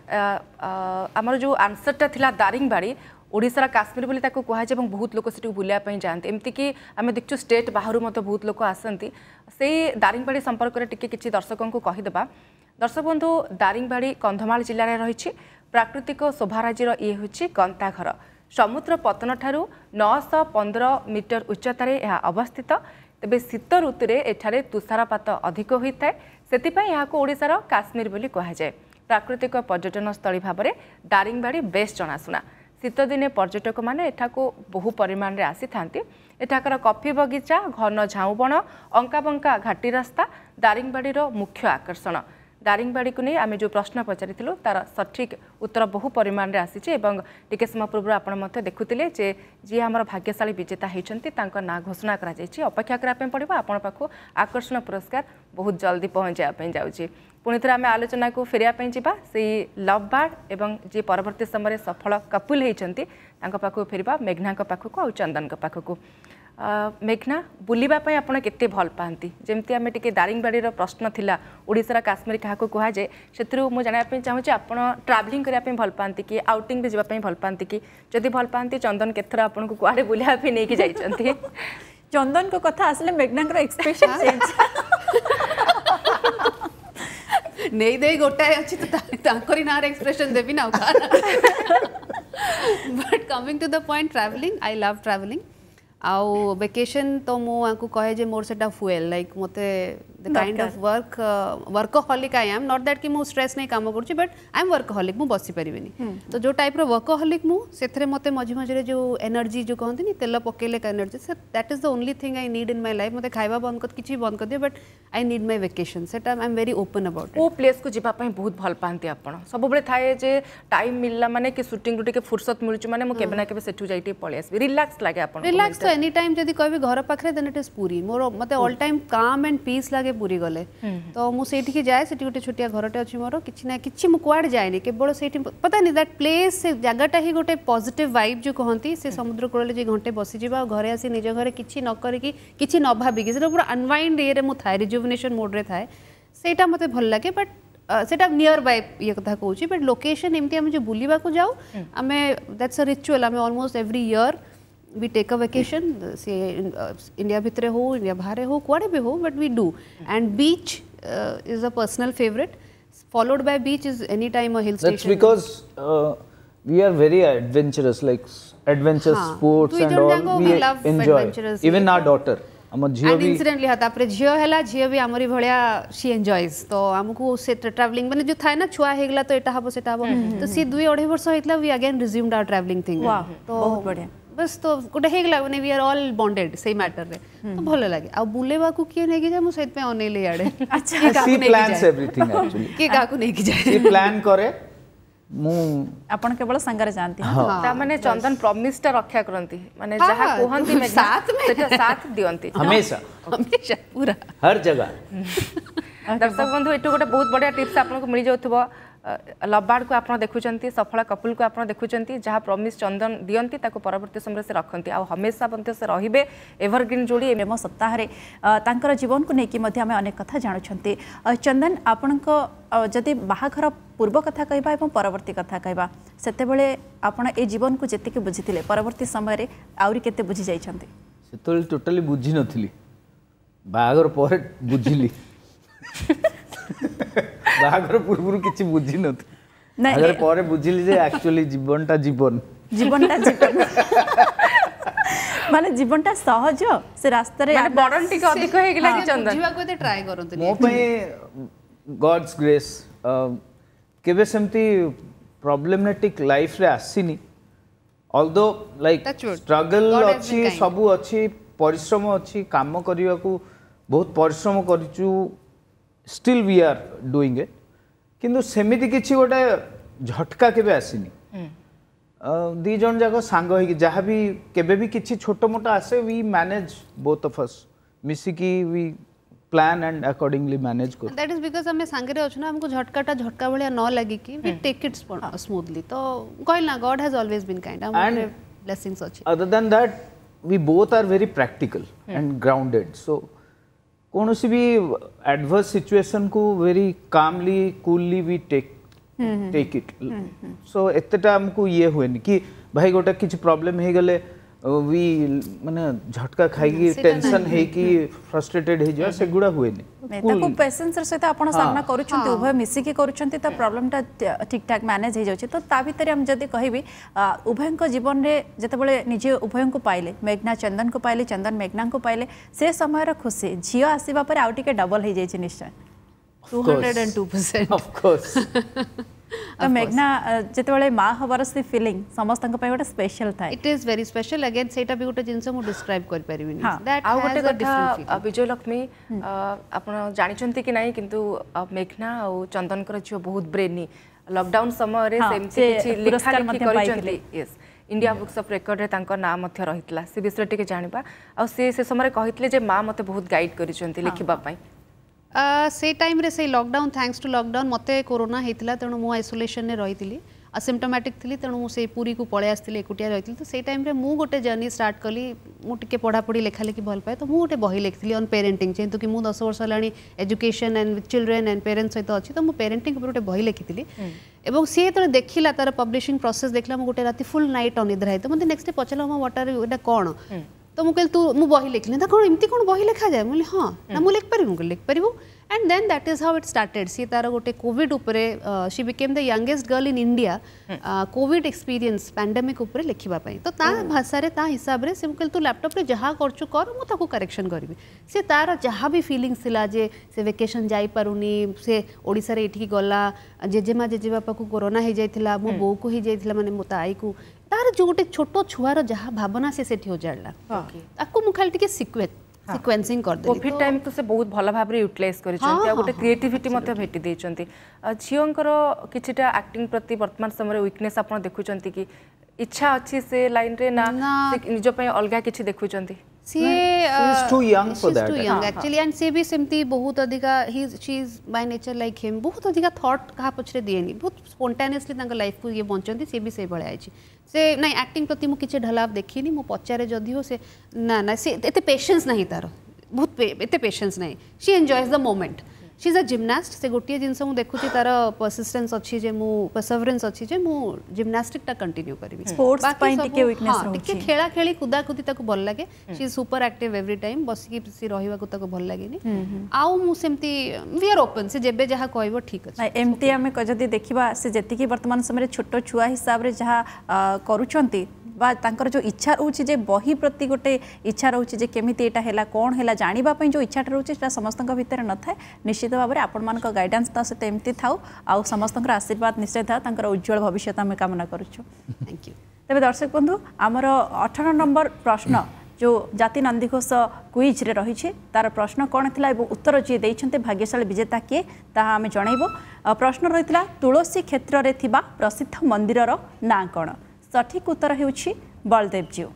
ଆମର ଯେଉଁ ଆନ୍ସରଟା ଥିଲା ଦାରିଙ୍ଗବାଡ଼ି ଓଡ଼ିଶାର କାଶ୍ମୀର ବୋଲି ତାକୁ କୁହାଯାଏ ଏବଂ ବହୁତ ଲୋକ ସେଠିକୁ ବୁଲିବା ପାଇଁ ଯାଆନ୍ତି ଏମିତିକି ଆମେ ଦେଖିଛୁ ଷ୍ଟେଟ୍ ବାହାରୁ ମଧ୍ୟ ବହୁତ ଲୋକ ଆସନ୍ତି ସେଇ ଦାରିଙ୍ଗବାଡ଼ି ସମ୍ପର୍କରେ ଟିକେ କିଛି ଦର୍ଶକଙ୍କୁ କହିଦେବା দর্শক বন্ধু দারিংবাড়ি কন্ধমাল জেলার রয়েছে প্রাকৃতিক শোভারাজির ইয়ে হচ্ছে গন্তাঘর সমুদ্র পতনঠার নশ পনেরো মিটর উচ্চতার অবস্থিত তবে শীত ঋতুরে এখানে তুষারপাত অধিক হয়ে থাকে সেপা ওড়শার কাশ্মীর বলে কুহযায় প্রাকৃতিক পর্যটনস্থলী ভাবে দারিংবাড়ি বেশ জনাশুনা শীতদিনে পর্যটক মানে এঠাকু বহু পরিমাণে আসি থাকে এখানকার কফি বগিচা ঘন ঝাউবণ অঙ্কাবঙ্কা ঘাটি রাস্তা দারিংবাড়ির মুখ্য আকর্ষণ डारिङबाडीको नै आम जो प्रश्न पचारि तार सठिक उत्तर बहु परिमाणले आइसिए समय पूर्व आउँु भाग्यशी विजेता है त नाँ घोषणाइ अपेक्षा गर्दा आपण आपु आकर्षण पुरस्कार बहुत जलदि पहुँच पूिथे आम लव फेलाप लभ बर्ड एवर्ती समय सफल कपुल है तपाईँको फेर्घनाको पाखु अब चन्दनको पाखु मेघना बुलवापी आप भल पाती जमी आम टे दारिंगवाड़ी प्रश्न था ओडार काश्मीर क्या कहुए से मुझे जानापी चाहूँ आप ट्रावेलींग भल पाती कि आउटिंग जावाई भल पाती कि जदि भल पाती चंदन के थर आपको कुआडे बुलाई जा चंदन को कथ आस मेघना एक्सप्रेसन चेज नहीं दे गोटाए अच्छी तो ना एक्सप्रेशन देवी ना but coming to the point travelling I love travelling ଆଉ ଭେକେସନ୍ ତ ମୁଁ ଆଙ୍କୁ କହେ ଯେ ମୋର ସେଇଟା ଫୁଏଲ୍ ଲାଇକ୍ ମୋତେ the kind of work workaholic I am not that କି ମୁଁ ଷ୍ଟ୍ରେସ୍ ନେଇ କାମ କରୁଛି ବଟ୍ ଆଇ ଆମ୍ ୱାର୍କହଲିକ୍ ମୁଁ ବସିପାରିବିନି ତ ଯେଉଁ ଟାଇପ୍ର ୱାର୍କହଲିକ୍ ମୁଁ ସେଥିରେ ମୋତେ ମଝି ମଝିରେ ଯେଉଁ ଏନର୍ଜି ଯେଉଁ କହନ୍ତିନି ତେଲ ପକେଇଲେ ଏନର୍ଜି ସେ that is the only thing I need in my life ମୋତେ ଖାଇବା ବନ୍ଦ କରି କିଛି ବନ୍ଦ କରିଦିଏ but I need my vacation ସେଟା I am very open about କେଉଁ ପ୍ଲେସ୍କୁ ଯିବା ପାଇଁ ବହୁତ ଭଲ ପାଆନ୍ତି ଆପଣ ସବୁବେଳେ ଥାଏ ଯେ ଟାଇମ୍ ମିଳିଲା ମାନେ କି ସୁଟିଂରୁ ଟିକେ ଫୁର୍ସତ ମିଳୁଛି ମାନେ ମୁଁ କେବେ ନା କେବେ ସେଠୁ ଯାଇ ଟିକେ ପଳେଇ ଆସିବି ରିଲାକ୍ସ ଲାଗେ ଆପଣ ରିଲାକ୍ସ ତ ଏନି ଟାଇମ୍ ଯଦି କହିବି ଘର ପାଖରେ ଦେନ୍ ଇଟ୍ ଇଜ୍ ପୁରୀ ମୋର ମୋତେ all time calm and peace ଲାଗେ लगे पूरी गले तो मुझे जाए से गोटे छोटिया घर टे अच्छी मोर कि ना कि कुआ जाए केवल से पता नहीं दैट प्लेस से जगटा ही गोटे पजिट वाइव जो कहते से समुद्र कूल जो घंटे बस जा घर आस निज घर किसी न करी कि न भाविकी पूरा अनवैंड इे में थाए रिजुवनेसन मोड्रे थाए से मतलब भल लगे बट सेटा नियर बाय ये कथा कहूँ बट लोकेशन एमती बुलवाक जाऊ um that's a ritual um almost every year we take a vacation, say in, uh, India bhitre ho, India bahare ho, kuade bhi ho, but we do. And beach uh, is a personal favorite. Followed by beach is any time a hill station. That's because uh, we are very adventurous, like adventure हाँ, sports and all. We, we love enjoy. Even our daughter. ଆମ ଝିଅ ବି ଇନସିଡେଣ୍ଟଲି ହଁ ତାପରେ ଝିଅ ହେଲା ଝିଅ ବି ଆମରି ଭଳିଆ ସି ଏନ୍ଜୟଜ୍ ତ ଆମକୁ ସେ ଟ୍ରାଭେଲିଂ ମାନେ ଯେଉଁ ଥାଏ ନା ଛୁଆ ହେଇଗଲା ତ ଏଇଟା ହବ ସେଟା ହବ ତ ସିଏ ଦୁଇ ଅଢ଼େଇ ବର୍ଷ ହେଇଥିଲା we again resumed our travelling thing ତ ବହୁତ ବଢ଼ିଆ बस तो गोटे ହେଇଗଲା ମାନେ वी आर ऑल बॉन्डेड ସେଇ ମ୍ୟାଟର ରେ ତ ଭଲ ଲାଗେ ଆଉ ବୁଲେବାକୁ କିଏ ନେଇକି ଯାଏ ମୁଁ ସେଇଥିପାଇଁ ଅନେଇଲି ଇଆଡ଼େ ଆଚ୍ଛା ସି ପ୍ଲାନ୍ସ ଏଭରିଥିଙ୍ଗ ଆକ୍ଚୁଆଲି କିଏ କାହାକୁ ନେଇକି ଯାଏ ସି ପ୍ଲାନ୍ କରେ ମୁଁ ଆପଣ କେବଳ ସାଙ୍ଗରେ ଯାଆନ୍ତି ତା ମାନେ ଚନ୍ଦନ ପ୍ରମିସଟା ରକ୍ଷା କରନ୍ତି ମାନେ ଯାହା କୁହନ୍ତି ସାଥ ସେଟା ସାଥ ଦିଅନ୍ତି ହମେଶା ହମେଶା ପୁରା ହର ଜଗା ଦର୍ଶକ ବନ୍ଧୁ ଏଠୁ ଗୋଟେ ବହୁତ ବଢିଆ ଟିପ୍ସ ଆପଣଙ୍କୁ ମିଳିଯାଉଥିବ ଲବାଡ଼କୁ ଆପଣ ଦେଖୁଛନ୍ତି ସଫଳ କପୁଲକୁ ଆପଣ ଦେଖୁଛନ୍ତି ଯାହା ପ୍ରମିସ୍ ଚନ୍ଦନ ଦିଅନ୍ତି ତାକୁ ପରବର୍ତ୍ତୀ ସମୟରେ ସେ ରଖନ୍ତି ଆଉ ହମେଶା ମଧ୍ୟ ସେ ରହିବେ ଏଭରଗ୍ରୀନ୍ ଯୋଡ଼ି ପ୍ରେମ ସପ୍ତାହରେ ତାଙ୍କର ଜୀବନକୁ ନେଇକି ମଧ୍ୟ ଆମେ ଅନେକ କଥା ଜାଣୁଛନ୍ତି ଚନ୍ଦନ ଆପଣଙ୍କ ଯଦି ବାହାଘର ପୂର୍ବ କଥା କହିବା ଏବଂ ପରବର୍ତ୍ତୀ କଥା କହିବା ସେତେବେଳେ ଆପଣ ଏ ଜୀବନକୁ ଯେତିକି ବୁଝିଥିଲେ ପରବର୍ତ୍ତୀ ସମୟରେ ଆହୁରି କେତେ ବୁଝି ଯାଇଛନ୍ତି ସେତେବେଳେ ଟୋଟାଲି ବୁଝିନଥିଲି ବାହାଘର ପରେ ବୁଝିଲି ବାହାଘର ପୂର୍ବରୁ କିଛି ବୁଝିନଥିଲି ବାହାଘର ପରେ ବୁଝିଲି ଯେ ଆକ୍ଚୁଆଲି ଜୀବନଟା ଜୀବନ ଜୀବନটা জীবন মানে জীবনটা সহজ সে রাস্তায় মানে বরণ টিকে অধিক হয়ে গেল কি চন্দন বুঝিবাকু এতে ট্রাই করতে মো পাই গডস গ্রেস কেবে সেমতি প্রবলেমেটিক লাইফ রে আসিনি অলদো লাইক স্ট্রগল অছি সবু অছি পরিশ্রম অছি কাম করিবাকু বহুত পরিশ্রম করিছু still we are doing it किंतु सेमिति किछि गोटे झटका केबे आसिनी हम्म। दि जाक सांग जहाँ भी केबे भी किछि आसे we manage both of us मिसिकी we plan and accordingly manage कर दैट इज बिकॉज़ हमें सांगे रे अछना हमको झटकाटा झटका भलिया न लागि कि वी टेक इट स्मूथली तो कहिना God has always been kind and blessings अछि other than that we both are very practical and grounded so कौन सी भी एडवर्स सिचुएशन को very calmly coolly we take take it so एतटा हमको ये हुए कि भाई गोटा किसी प्रॉब्लम है गले वी माने झटका खाई टेंशन है कि फ्रस्ट्रेटेड है जो से गुड़ा हुए ने ताको पेशेंस र सहित आपन सामना हाँ। करू छन हाँ। उभय मिसी के करू छन त प्रॉब्लम ता ठीक ठाक मैनेज हो जाउछ त ता भीतर हम जदि कहबी उभय को जीवन रे जते बले निजे उभय को पाइले मेघना चंदन को पाइले चंदन मेघना को पाइले से समय रे खुशी झियो आसीबा पर आउटी डबल हो जाय छ निश्चय 202% ऑफ कोर्स ତ ମେଘନା ଯେତେବେଳେ ମା ହେବାର ସେ ଫିଲିଂ ସମସ୍ତଙ୍କ ପାଇଁ ଗୋଟେ ସ୍ପେଶାଲ ଥାଏ it is very special again ସେଇଟା ବି ଗୋଟେ ଜିନିଷ ମୁଁ ଡିସ୍କ୍ରାଇବ୍ କରିପାରିବିନି ଆଉ ଗୋଟେ କଥା ବିଜୟଲକ୍ଷ୍ମୀ ଆପଣ ଜାଣିଛନ୍ତି କି ନାହିଁ କିନ୍ତୁ ମେଘନା ଆଉ ଚନ୍ଦନଙ୍କର ଝିଅ ବହୁତ ବ୍ରେନି ଲକଡାଉନ ସମୟରେ ସେମିତି କିଛି ଲେଖା ଲେଖି କରିଛନ୍ତି ୟେସ୍ ଇଣ୍ଡିଆ ବୁକ୍ସ ଅଫ୍ ରେକର୍ଡ଼ରେ ତାଙ୍କ ନାଁ ମଧ୍ୟ ରହିଥିଲା ସେ ବିଷୟରେ ଟିକେ ଜାଣିବା ଆଉ ସେ ସେ ସମୟରେ କହିଥିଲେ ଯେ ମା ମୋତେ ବହୁତ ଗାଇଡ଼ କରିଛନ୍ତି ଲେଖିବା ପାଇଁ से टाइम रे से लॉकडाउन थैंक्स टू लॉकडाउन मते कोरोना होता तेणु मु आइसोलेसन रे रही असिम्टोमाटिक थी तेणु मुझे पुरी को पलि आसती एकुटिया रही तो से टाइम मुझे गोटे जर्नी स्टार्ट कली मुझे पढ़ापढ़ी लेखालेखि भल पाए तो मुझे बही लिखी अन् पेरेन्टिंग जेहेतु कि मुझे दस वर्ष है education and with children and parents सहित अच्छी तो मुझे पेरेन्टिंग गोटे बही लिखी और सी जो देखा तार पब्लीशिंग प्रोसेस देखा मुझे गोटे रात फुल नाइट अनिद्रा होता मतलब नेक्स्ट डे पचारा हाँ वाटर कौन तो मुझे तू मु बही लिखिले ना कौन एमती कौन बही लिखा जाए मुझे हाँ ना मुझे लिखिपर मुझे लिखिपर and then that is how it started सी तार गोटे कोविड उपरे सी became the youngest girl in India Covid experience pandemic उपरे लिखिबा तो ता भाषा रे ता हिसाब रे से मुके तू लैपटॉप रे जहा करछु कर मु ताको करेक्शन करबी से तार जहाँ भी फीलिंग्स थिला जे से वेकेशन जाई पारुनी से ओडिसा रे एठी गला जेजेमा जेजेबापा को कोरोना हे जाइथिला मो बो को हे जाइथिला माने मो ताई को ତାର ଯେଉଁ ଗୋଟେ ଛୋଟ ଛୁଆର ଯାହା ଭାବନା ସେ ସେଠି ଉଜାଡ଼ିଲା ତାକୁ ମୁଁ ଖାଲି ଟିକେ ସିକ୍ୱେଟ୍ ସିକ୍ୱେନ୍ସିଂ କରିଦେଲି କୋଭିଡ୍ ଟାଇମ୍ ତ ସେ ବହୁତ ଭଲ ଭାବରେ ୟୁଟିଲାଇଜ୍ କରିଛନ୍ତି ଆଉ ଗୋଟେ କ୍ରିଏଟିଭିଟି ମଧ୍ୟ ଭେଟି ଦେଇଛନ୍ତି ଝିଅଙ୍କର କିଛିଟା ଆକ୍ଟିଂ ପ୍ରତି ବର୍ତ୍ତମାନ ସମୟରେ ୱିକନେସ୍ ଆପଣ ଦେଖୁଛନ୍ତି କି ଇଚ୍ଛା ଅଛି ସେ ଲାଇନ୍ରେ ନା ନିଜ ପାଇଁ ଅଲଗା କିଛି ଦେଖୁଛନ୍ତି Uh, बहुत अधिक थट क्या पचरे दिए बहुत स्पोटानियली लाइफ को ये बचा सी भी सही भाया अच्छे से ना आक्टिंग प्रति मुझे किसी ढलाव देखनी मुझ पचारे जदि से ना ना सी एत पेसेंस ना तार बहुत पेसेंस ना सी एंजयज द मोमेंट सी इज अ जिमनास्ट से गोटे जिनस देखु तार परसीस्टेन्स अच्छी परसवरेन्स अच्छी जिमनास्टिकटा कंटिन्यू करी स्पोर्ट्स खेला खेली कुदा भल लगे सी सुपर आक्ट एवरी टाइम बस कि रही भल लगे आमती वीआर ओपन से जब जहाँ कह ठीक अच्छे देखा से जी बर्तमान समय छोट छुआ हिसाब से जहाँ करुँच বা ତାଙ୍କର ଯେଉଁ ଇଚ୍ଛା ରହୁଛି ଯେ ବହି ପ୍ରତି ଗୋଟେ ଇଚ୍ଛା ରହୁଛି ଯେ କେମିତି ଏଇଟା ହେଲା କ'ଣ ହେଲା ଜାଣିବା ପାଇଁ ଯେଉଁ ଇଚ୍ଛାଟା ରହୁଛି ସେଟା ସମସ୍ତଙ୍କ ଭିତରେ ନଥାଏ ନିଶ୍ଚିତ ଭାବରେ ଆପଣମାନଙ୍କ ଗାଇଡାନ୍ସ ତା ସହିତ ଏମିତି ଥାଉ ଆଉ ସମସ୍ତଙ୍କର ଆଶୀର୍ବାଦ ନିଶ୍ଚୟ ଥାଉ ତାଙ୍କର ଉଜ୍ଜଳ ଭବିଷ୍ୟତ ଆମେ କାମନା କରୁଛୁ ଥ୍ୟାଙ୍କ ୟୁ ତେବେ ଦର୍ଶକ ବନ୍ଧୁ ଆମର ଅଠର ନମ୍ବର ପ୍ରଶ୍ନ ଯେଉଁ ଜାତି ନନ୍ଦିଘୋଷ କୁଇଜ୍ରେ ରହିଛି ତା'ର ପ୍ରଶ୍ନ କ'ଣ ଥିଲା ଏବଂ ଉତ୍ତର ଯିଏ ଦେଇଛନ୍ତି ଭାଗ୍ୟଶାଳୀ ବିଜେତା କିଏ ତାହା ଆମେ ଜଣାଇବୁ ପ୍ରଶ୍ନ ରହିଥିଲା ତୁଳସୀ କ୍ଷେତ୍ରରେ ଥିବା ପ୍ରସିଦ୍ଧ ମନ୍ଦିରର ନାଁ କ'ଣ সঠিক উত্তর হচ্ছে বলদেবজিউ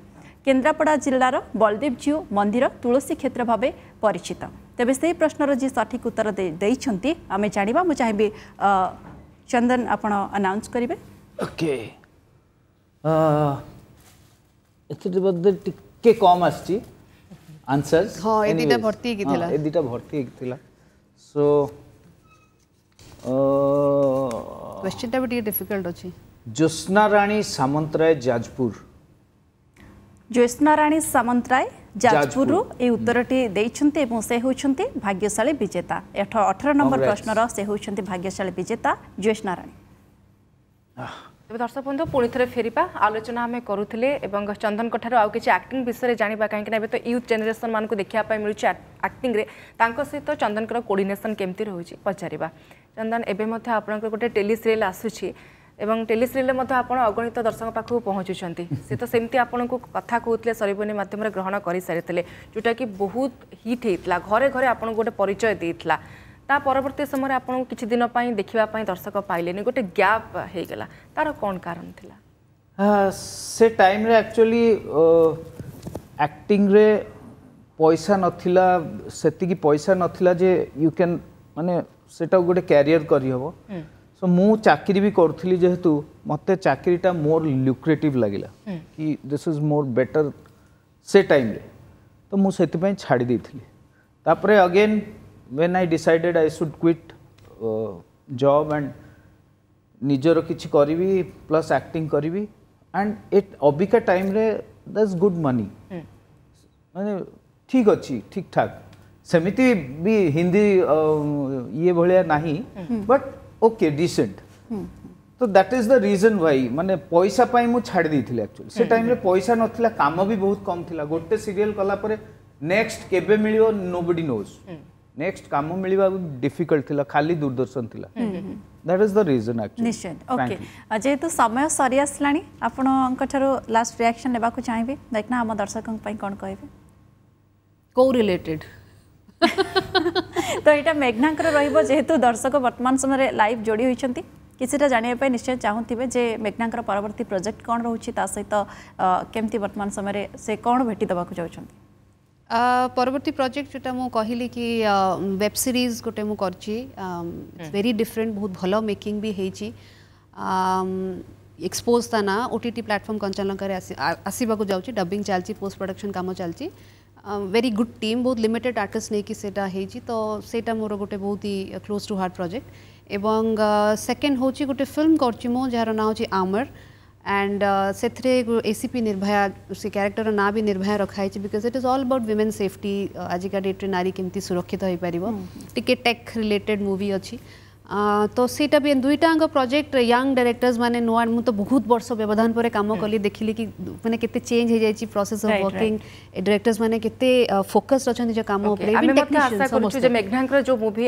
কেন্দ্রাপড়া জেলার বলদেবজিউ মন্দির তুলসী ক্ষেত্র ভাবে পরিচিত তবে সেই প্রশ্নর যে সঠিক উত্তর দিয়েছেন আমি জাঁয়া মু চাহিবি চন্দন আপনার আনাউন্স করবে ওকে ଏଥିରେ ବୋଧେ ଟିକେ କମ୍ ଆସିଛି ଆନ୍ସର୍ସ ହଁ ଏ ଦୁଇଟା ଭର୍ତ୍ତି ହେଇକି ଥିଲା ଏ ଦୁଇଟା ଭର୍ତ୍ତି ହେଇକି ଥିଲା ସୋ କ୍ୱେଶ୍ଚିନ୍ଟା ବି ଟିକେ ଡିଫିକଲ୍ଟ ଅଛି জ্যোৎস্না রানী সামন্তরায় যাজপুর জ্যোৎস্না রানী সামন্তরায় যাজপুরରୁ ଏ ଉତ୍ତରଟି ଦେଇଛନ୍ତି ଏବଂ ସେ ହେଉଛନ୍ତି ଭାଗ୍ୟଶାଳୀ ବିଜେତା ଏଠ ଅଠର ନମ୍ବର ପ୍ରଶ୍ନର ସେ ହେଉଛନ୍ତି ଭାଗ୍ୟଶାଳୀ ବିଜେତା ଜ୍ୟୋତ୍ସ୍ନା ରାଣୀ ତେବେ ଦର୍ଶକ ବନ୍ଧୁ ପୁଣି ଥରେ ଫେରିବା ଆଲୋଚନା ଆମେ କରୁଥିଲେ ଏବଂ ଚନ୍ଦନଙ୍କଠାରୁ ଆଉ କିଛି ଆକ୍ଟିଂ ବିଷୟରେ ଜାଣିବା କାହିଁକିନା ଏବେ ତ ୟୁଥ୍ ଜେନେରେସନ୍ମାନଙ୍କୁ ଦେଖିବା ପାଇଁ ମିଳୁଛି ଆକ୍ଟିଂରେ ତାଙ୍କ ସହିତ ଚନ୍ଦନଙ୍କର କୋଡ଼ିନେସନ୍ କେମିତି ରହୁଛି ପଚାରିବା ଚନ୍ଦନ ଏବେ ମଧ୍ୟ ଆପଣଙ୍କର ଗୋଟେ ଟେଲି ସିରିଏଲ୍ ଆସୁଛି এবং টেলিସିରିଏଲ୍ରେ ମଧ୍ୟ ଆପଣ ଅଗଣିତ ଦର୍ଶକ ପାଖକୁ ପହଞ୍ଚୁଛନ୍ତି ସେ ତ ସେମିତି ଆପଣଙ୍କୁ କଥା କହୁଥିଲେ ସରିବନି ମାଧ୍ୟମରେ ଗ୍ରହଣ କରିସାରିଥିଲେ ଯେଉଁଟାକି ବହୁତ ହିଟ୍ ହେଇଥିଲା ଘରେ ଘରେ ଆପଣଙ୍କୁ ଗୋଟେ ପରିଚୟ ଦେଇଥିଲା ତା ପରବର୍ତ୍ତୀ ସମୟରେ ଆପଣଙ୍କୁ କିଛି ଦିନ ପାଇଁ ଦେଖିବା ପାଇଁ ଦର୍ଶକ ପାଇଲେନି ଗୋଟେ ଗ୍ୟାପ୍ ହେଇଗଲା ତାର କ'ଣ କାରଣ ଥିଲା ସେ ଟାଇମ୍ରେ ଆକ୍ଚୁଆଲି ଆକ୍ଟିଂରେ ପଇସା ନଥିଲା ସେତିକି ପଇସା ନଥିଲା ଯେ ୟୁ କ୍ୟାନ୍ ମାନେ ସେଟାକୁ ଗୋଟେ କ୍ୟାରିୟର କରିହେବ सो मु चाकरी भी करी जेहेतु मत चाकरीटा मोर लुक्रेटिव लगे हम्म। कि दिस इज मोर बेटर से टाइम तो मुझे छाड़ी तापर again when I decided I should quit job and निजर किसी करी प्लस एक्टिंग करी एंड इट अबिका टाइम रे दस गुड मनी मैंने ठीक अच्छी ठीक ठाक सेमती भी हिंदी ये भाया ना बट ओके डिसेंट तो that is the reason why माने पैसा पाई मु छाड़ देइथिले एक्चुअली से टाइम पैसा नथिला काम भी बहुत कम थिला गोटे सीरियल कला नेक्स्ट केबे मिलियो नोबडी नोज नेक्स्ट काम मिलवा डिफिकल्ट थिला खाली दूरदर्शन थिला that is the reason actually जेहेतु समय सरी आसलानी आपनक लास्ट रिएक्शन नेबा को देखना हम दर्शकक पई कोन को रिलेटेड तो यहाँ मेघना रही है जेहेतु दर्शक बर्तमान समय लाइव जोड़ी होती किसी जानापी निश्चय चाहूबे मेघना परवर्त प्रोजेक्ट कौन रोचे सहित केमती बर्तमान समय से कौन भेटिदेक चाहते परवर्त प्रोजेक्ट मुझे कहली कि वेब सीरीज गोटे मुझे वेरी डिफरेंट बहुत भल मेकिंग भी एक्सपोज ता ना ओटी प्लाटफर्म कंचन लंकर आसवाक जाऊँगी डबिंग चलती पोस्ट प्रडक्शन कम चलती वेरी गुड टीम बहुत लिमिटेड आर्टिस्ट नहीं कि तो से मोर गोटे बहुत ही क्लोज टू हार्ट प्रोजेक्ट एवं सेकेंड हूँ गोटे फिल्म आमर एंड से एसीपी निर्भया से क्यारेक्टर ना भी निर्भया रखाई because it is all about women safety आजिका डेट्रे नारी के सुरक्षित हो पार टे टेक् रिलेटेड मुवि अच्छी তো সেইটা ବି ଦୁଇଟାଙ୍କ ପ୍ରୋଜେକ୍ଟ ୟଙ୍ଗ ଡାଇରେକ୍ଟର୍ସ ମାନେ ନୂଆ ମୁଁ ତ ବହୁତ ବର୍ଷ ବ୍ୟବଧାନ ପରେ କାମ କଲି ଦେଖିଲି କି ମାନେ କେତେ ଚେଞ୍ଜ ହେଇଯାଇଛି ପ୍ରୋସେସ୍ ଅଫ୍ ୱାର୍କିଂ ଡାଇରେକ୍ଟର୍ସ ମାନେ କେତେ ଫୋକସ୍ଡ ଅଛନ୍ତି ନିଜ କାମ ଉପରେ ଆମେ ମଧ୍ୟ ଆଶା କରୁଛୁ ଯେ ମେଘନାଙ୍କର ଯେଉଁ ମୁଭି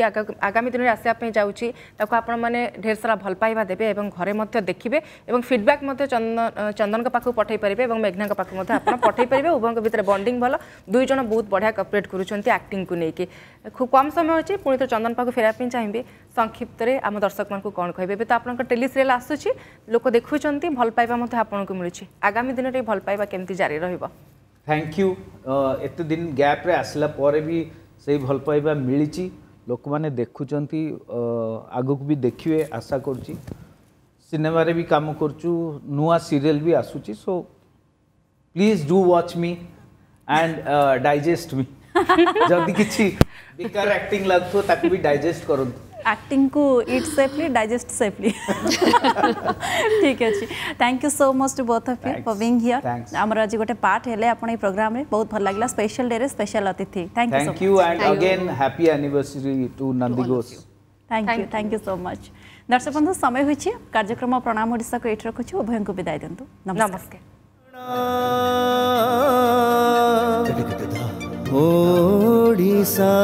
ଆଗାମୀ ଦିନରେ ଆସିବା ପାଇଁ ଯାଉଛି ତାକୁ ଆପଣମାନେ ଢେର ସାରା ଭଲ ପାଇବା ଦେବେ ଏବଂ ଘରେ ମଧ୍ୟ ଦେଖିବେ ଏବଂ ଫିଡ୍ବ୍ୟାକ୍ ମଧ୍ୟ ଚନ୍ଦନଙ୍କ ପାଖକୁ ପଠାଇ ପାରିବେ ଏବଂ ମେଘନାଙ୍କ ପାଖକୁ ମଧ୍ୟ ଆପଣ ପଠାଇ ପାରିବେ ଉଭୟଙ୍କ ଭିତରେ ବଣ୍ଡିଂ ଭଲ ଦୁଇ ଜଣ ବହୁତ ବଢ଼ିଆ କପରେଟ୍ କରୁଛନ୍ତି ଆକ୍ଟିଂକୁ ନେଇକି ଖୁବ୍ କମ୍ ସମୟ ଅଛି ପୁଣି ଥରେ ଚନ୍ଦନ ପାଖକୁ ଫେରିବା ପାଇଁ ଚାହିଁବି ସଂକ୍ଷିପ୍ତ সংক্ষিপ্তরে আম দর্শক মানুষ কম কে এবে তো আপনার টেলি সিরিয়াল আসুচি লোক দেখুম ভাল পাইবা মতো আপনার মিলুচি আগামী দিনের এই ভাল পাইবা কেমতি জারি রহব থ্যাংক ইউ এত দিন গ্যাপ্রে আসলা পরে বি সেই ভাল পাইবা মিলিছি ଲୋକମାନେ ଦେଖୁଛନ୍ତି ଆଗକୁ ବି ଦେଖିବେ ଆଶା କରୁଛି ସିନେମାରେ ବି କାମ କରୁଛୁ ନୂଆ ସିରିଏଲ୍ ବି ଆସୁଛି so please do watch me and digest me ଯଦି କିଛି ବେକାର ଆକ୍ଟିଂ ଲାଗୁଥିବ ତାକୁ ବି ଡାଇଜେଷ୍ଟ କରନ୍ତୁ एक्टिंग को इट सेफली डाइजेस्ट सेफली ठीक अच्छे thank you so much to both of you for being here आमर आज गोटे पार्ट हेले आपण प्रोग्राम रे बहुत भल लागला स्पेशल डे रे स्पेशल अतिथि thank you thank you and again happy anniversary to Nandi thank you thank you so much दर्शक बंधु समय हो कार्यक्रम प्रणाम ओडिसा को ये रखुछु उभय को विदाई दंतु नमस्कार ओडिसा